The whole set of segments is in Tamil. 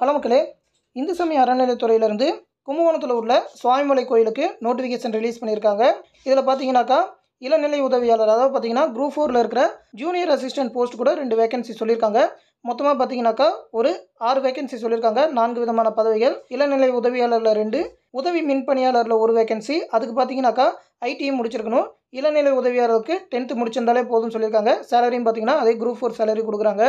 ஹலோ மக்களே இந்து சமய அறநிலைத்துறையிலேருந்து கும்பகோணத்தில் உள்ள சுவாமிமலை கோயிலுக்கு நோட்டிஃபிகேஷன் ரிலீஸ் பண்ணியிருக்காங்க இதில் பார்த்தீங்கன்னாக்கா இளநிலை உதவியாளர் அதாவது பார்த்தீங்கன்னா குரூப் ஃபோரில் இருக்கிற ஜூனியர் அசிஸ்டன்ட் போஸ்ட் கூட ரெண்டு வேகன்சி சொல்லியிருக்காங்க மொத்தமாக பார்த்தீங்கன்னாக்கா ஒரு ஆறு வேகன்சி சொல்லியிருக்காங்க நான்கு விதமான பதவிகள் இளநிலை உதவியாளரில் ரெண்டு உதவி மின்பணியாளரில் ஒரு வேகன்சி அதுக்கு பார்த்தீங்கன்னாக்கா ஐடிஐ முடிச்சிருக்கணும் இளநிலை உதவியாளருக்கு டென்த்து முடிச்சிருந்தாலே போதும்னு சொல்லியிருக்காங்க சேலரியும் பார்த்தீங்கன்னா அதே குரூப் ஃபோர் சேலரி கொடுக்குறாங்க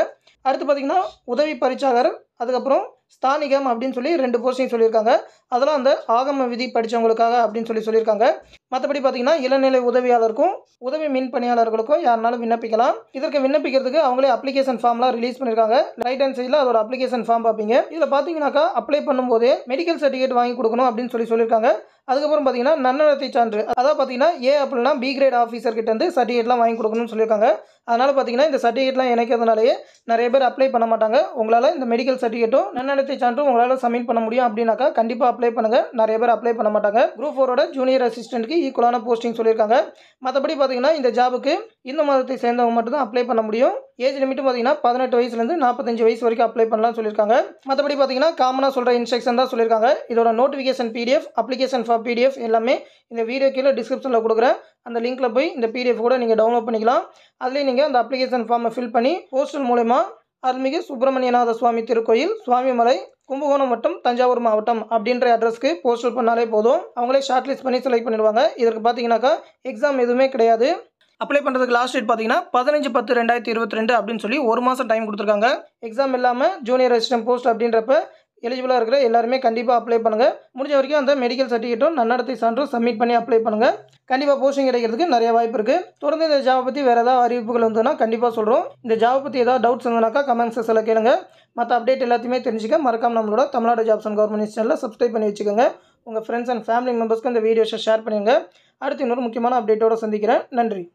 அடுத்து பார்த்தீங்கன்னா உதவி பரிச்சாளர் அதுக்கப்புறம் ஸ்தானிகம் அப்படின்னு சொல்லி ரெண்டு போஸ்டிங் சொல்லியிருக்காங்க அதெல்லாம் அந்த ஆகம விதி படித்தவங்களுக்காக அப்படின்னு சொல்லி சொல்லியிருக்காங்க மற்றபடி பார்த்தீங்கன்னா இளநிலை உதவியாளருக்கும் உதவி மின் பணியாளர்களுக்கும் யாருனாலும் விண்ணப்பிக்கலாம் இதற்கு விண்ணப்பிக்கிறதுக்கு அவங்களே அப்ளிகேஷன் ஃபார்ம்லாம் ரிலீஸ் பண்ணியிருக்காங்க ரைட் ஹேண்ட் சைடில் அதோட அப்ளிகேஷன் ஃபார்ம் பார்ப்பீங்க இதில் பார்த்தீங்கன்னாக்கா அப்ளை பண்ணும்போதே மெடிக்கல் சர்டிஃபிகேட் வாங்கி கொடுக்கணும் அப்படின்னு சொல்லி சொல்லியிருக்காங்க அதுக்கப்புறம் பார்த்தீங்கன்னா நன்னடத்தை சான்று அதாவது பார்த்தீங்கன்னா ஏ அப்படின்னா பி கிரேட் ஆஃபீஸர் கிட்ட வந்து சர்டிஃபிகேட்லாம் வாங்கி கொடுக்கணும்னு சொல்லியிருக்காங்க அதனால் பார்த்தீங்கன்னா இந்த சர்டிஃபிகேட்லாம் இணைக்கிறதுனாலே நிறைய பேர் அப்ளை பண்ண மாட்டாங்க உங்களால் இந்த மெடிக்கல் சர்டிஃபிகேட்டும் நன்னடத்தை சான்றும் உங்களால் சப்மிட் பண்ண முடியும் அப்படின்னாக்கா கண்டிப்பாக அப்ளை பண்ணுங்கள் நிறைய பேர் அப்ளை பண்ண மாட்டாங்க குரூப் ஃபோரோட ஜூனியர் அசிஸ்டண்ட்டுக்கு ஈக்குவலான போஸ்டிங் சொல்லியிருக்காங்க மற்றபடி பார்த்தீங்கன்னா இந்த ஜாபுக்கு இந்து மதத்தை சேர்ந்தவங்க மட்டும்தான் அப்ளை பண்ண முடியும் ஏஜ் லிமிட்டும் பார்த்தீங்கன்னா பதினெட்டு வயசுலேருந்து நாற்பத்தஞ்சு வயசு வரைக்கும் அப்ளை பண்ணலாம்னு சொல்லியிருக்காங்க மற்றபடி பார்த்தீங்கன்னா காமனாக சொல்கிற இன்ஸ்ட்ரக்ஷன் தான் சொல்லியிருக்காங்க இதோட notification PDF application for PDF எல்லாமே இந்த வீடியோ கீழே டிஸ்கிரிப்ஷனில் கொடுக்குறேன் அந்த லிங்க்கில் போய் இந்த பிடிஎஃப் கூட நீங்கள் டவுன்லோட் பண்ணிக்கலாம் அதுலேயும் நீங்கள் அந்த அப்ளிகேஷன் ஃபார்மை ஃபில் பண்ணி போஸ்டல் மூலயமா அருள்மிகு சுப்பிரமணியநாத சுவாமி திருக்கோயில் சுவாமிமலை கும்பகோணம் வட்டம் தஞ்சாவூர் மாவட்டம் அப்படின்ற அட்ரஸ்க்கு போஸ்டல் பண்ணாலே போதும் அவங்களே ஷார்ட் லிஸ்ட் பண்ணி செலக்ட் பண்ணிடுவாங்க இதற்கு பார்த்தீங்கன்னாக்கா எக்ஸாம் எதுவுமே கிடையாது அப்ளை பண்ணுறதுக்கு லாஸ்ட் டேட் பார்த்தீங்கன்னா பதினஞ்சு பத்து ரெண்டாயிரத்தி இருபத்தி ரெண்டு அப்படின்னு சொல்லி ஒரு மாதம் டைம் கொடுத்துருக்காங்க எக்ஸாம் இல்லாமல் ஜூனியர் அசிஸ்டன்ட் போஸ்ட் அப்படின்றப்ப எலிஜிபிளாக இருக்கிற எல்லாருமே கண்டிப்பாக அப்ளை பண்ணுங்கள் முடிஞ்ச வரைக்கும் அந்த மெடிக்கல் சர்டிஃபிகேட்டும் நன்னடத்தை சான்றும் சப்மிட் பண்ணி அப்ளை பண்ணுங்கள் கண்டிப்பாக போஸ்டிங் கிடைக்கிறதுக்கு நிறைய வாய்ப்பு இருக்குது தொடர்ந்து இந்த ஜாப் பற்றி வேறு ஏதாவது அறிவிப்புகள் வந்ததுன்னா கண்டிப்பாக சொல்கிறோம் இந்த ஜாப் பற்றி ஏதாவது டவுட்ஸ் இருந்ததுனாக்கா கமெண்ட்ஸ் செல்ல கேளுங்க மற்ற அப்டேட் எல்லாத்தையுமே தெரிஞ்சுக்க மறக்காம நம்மளோட தமிழ்நாடு ஜாப்ஸ் அண்ட் கவர்மெண்ட் சேனலில் சப்ஸ்கிரைப் பண்ணி வச்சுக்கோங்க உங்கள் ஃப்ரெண்ட்ஸ் அண்ட் ஃபேமிலி மெம்பர்ஸ்க்கு இந்த வீடியோஸை ஷேர் பண்ணுங்கள் அடுத்து இன்னொரு முக்கியமான அப்டேட்டோடு சந்திக்கிறேன் நன்றி